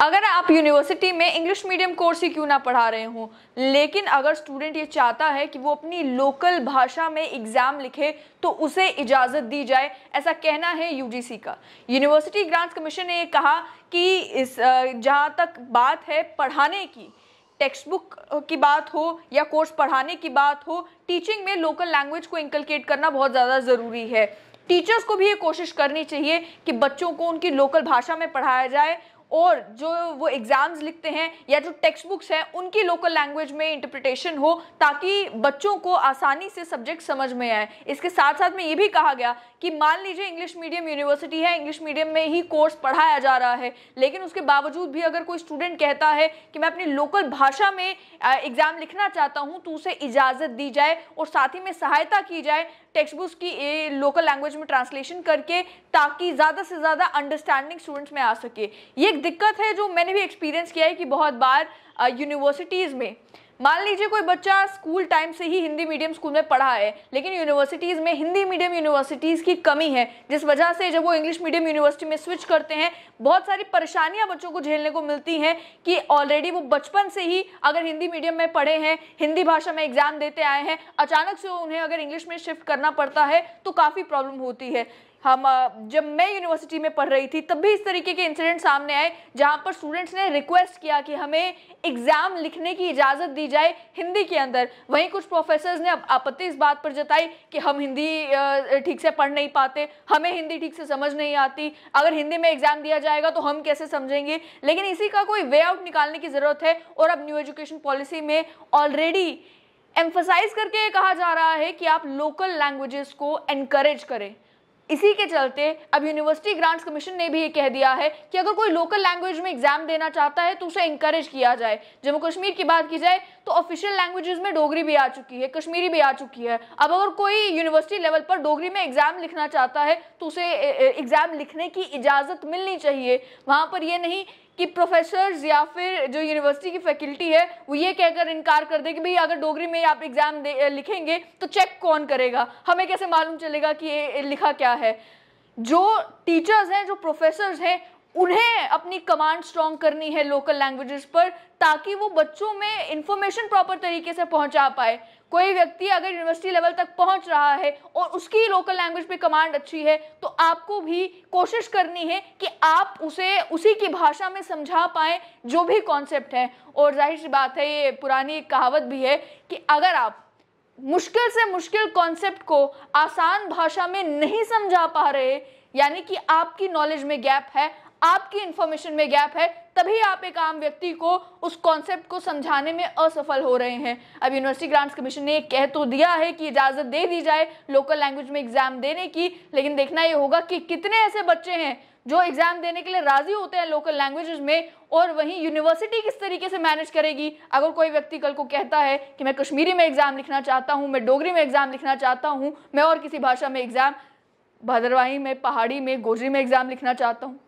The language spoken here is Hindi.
अगर आप यूनिवर्सिटी में इंग्लिश मीडियम कोर्स ही क्यों ना पढ़ा रहे हों लेकिन अगर स्टूडेंट ये चाहता है कि वो अपनी लोकल भाषा में एग्ज़ाम लिखे तो उसे इजाज़त दी जाए ऐसा कहना है यूजीसी का यूनिवर्सिटी ग्रांट्स कमीशन ने ये कहा कि इस जहाँ तक बात है पढ़ाने की टेक्स्ट बुक की बात हो या कोर्स पढ़ाने की बात हो टीचिंग में लोकल लैंग्वेज को इंकलकेट करना बहुत ज़्यादा ज़रूरी है टीचर्स को भी ये कोशिश करनी चाहिए कि बच्चों को उनकी लोकल भाषा में पढ़ाया जाए और जो वो एग्ज़ाम्स लिखते हैं या जो टेक्स्ट बुक्स हैं उनकी लोकल लैंग्वेज में इंटरप्रिटेशन हो ताकि बच्चों को आसानी से सब्जेक्ट समझ में आए इसके साथ साथ में ये भी कहा गया कि मान लीजिए इंग्लिश मीडियम यूनिवर्सिटी है इंग्लिश मीडियम में ही कोर्स पढ़ाया जा रहा है लेकिन उसके बावजूद भी अगर कोई स्टूडेंट कहता है कि मैं अपनी लोकल भाषा में एग्ज़ाम लिखना चाहता हूँ तो उसे इजाज़त दी जाए और साथ ही में सहायता की जाए टेक्स्ट बुक्स की लोकल लैंग्वेज में ट्रांसलेशन करके ताकि ज़्यादा से ज़्यादा अंडरस्टैंडिंग स्टूडेंट्स में आ सके ये दिक्कत है जो मैंने भी एक्सपीरियंस किया है कि बहुत बार यूनिवर्सिटीज़ में मान लीजिए कोई बच्चा स्कूल टाइम से ही हिंदी मीडियम स्कूल में पढ़ा है लेकिन यूनिवर्सिटीज़ में हिंदी मीडियम यूनिवर्सिटीज़ की कमी है जिस वजह से जब वो इंग्लिश मीडियम यूनिवर्सिटी में स्विच करते हैं बहुत सारी परेशानियां बच्चों को झेलने को मिलती हैं कि ऑलरेडी वो बचपन से ही अगर हिंदी मीडियम में पढ़े हैं हिंदी भाषा में एग्ज़ाम देते आए हैं अचानक से उन्हें अगर इंग्लिश में शिफ्ट करना पड़ता है तो काफ़ी प्रॉब्लम होती है हम जब मैं यूनिवर्सिटी में पढ़ रही थी तब भी इस तरीके के इंसिडेंट सामने आए जहाँ पर स्टूडेंट्स ने रिक्वेस्ट किया कि हमें एग्ज़ाम लिखने की इजाज़त दी जाए हिंदी के अंदर वहीं कुछ प्रोफेसर्स ने आपत्ति इस बात पर जताई कि हम हिंदी ठीक से पढ़ नहीं पाते हमें हिंदी ठीक से समझ नहीं आती अगर हिंदी में एग्ज़ाम दिया जाएगा तो हम कैसे समझेंगे लेकिन इसी का कोई वे आउट निकालने की ज़रूरत है और अब न्यू एजुकेशन पॉलिसी में ऑलरेडी एम्फोसाइज करके कहा जा रहा है कि आप लोकल लैंग्वेजेस को एनकरेज करें इसी के चलते अब यूनिवर्सिटी ग्रांट्स कमीशन ने भी ये कह दिया है कि अगर कोई लोकल लैंग्वेज में एग्जाम देना चाहता है तो उसे इंकरेज किया जाए जम्मू कश्मीर की बात की जाए तो ऑफिशियल लैंग्वेजेस में डोगरी भी आ चुकी है कश्मीरी भी आ चुकी है अब अगर कोई यूनिवर्सिटी लेवल पर डोगरी में एग्जाम लिखना चाहता है तो उसे एग्जाम लिखने की इजाजत मिलनी चाहिए वहां पर यह नहीं कि प्रोफेसर या फिर जो यूनिवर्सिटी की फैकल्टी है वो ये कहकर इनकार कर दे कि भाई अगर डोगरी में आप एग्जाम लिखेंगे तो चेक कौन करेगा हमें कैसे मालूम चलेगा कि ये लिखा क्या है जो टीचर्स हैं जो प्रोफेसर्स हैं उन्हें अपनी कमांड स्ट्रॉन्ग करनी है लोकल लैंग्वेजेस पर ताकि वो बच्चों में इंफॉर्मेशन प्रॉपर तरीके से पहुंचा पाए कोई व्यक्ति अगर यूनिवर्सिटी लेवल तक पहुंच रहा है और उसकी लोकल लैंग्वेज पे कमांड अच्छी है तो आपको भी कोशिश करनी है कि आप उसे उसी की भाषा में समझा पाए जो भी कॉन्सेप्ट है और जाहिर सी बात है ये पुरानी कहावत भी है कि अगर आप मुश्किल से मुश्किल कॉन्सेप्ट को आसान भाषा में नहीं समझा पा रहे यानी कि आपकी नॉलेज में गैप है आपकी इंफॉर्मेशन में गैप है तभी आप एक आम व्यक्ति को उस कॉन्सेप्ट को समझाने में असफल हो रहे हैं अब यूनिवर्सिटी ग्रांट्स कमीशन ने कह तो दिया है कि इजाज़त दे दी जाए लोकल लैंग्वेज में एग्ज़ाम देने की लेकिन देखना ये होगा कि कितने ऐसे बच्चे हैं जो एग्जाम देने के लिए राजी होते हैं लोकल लैंग्वेजेस में और वहीं यूनिवर्सिटी किस तरीके से मैनेज करेगी अगर कोई व्यक्ति कल को कहता है कि मैं कश्मीरी में एग्जाम लिखना चाहता हूँ मैं डोगरी में एग्जाम लिखना चाहता हूँ मैं और किसी भाषा में एग्जाम भद्रवाही में पहाड़ी में गोजरी में एग्जाम लिखना चाहता हूँ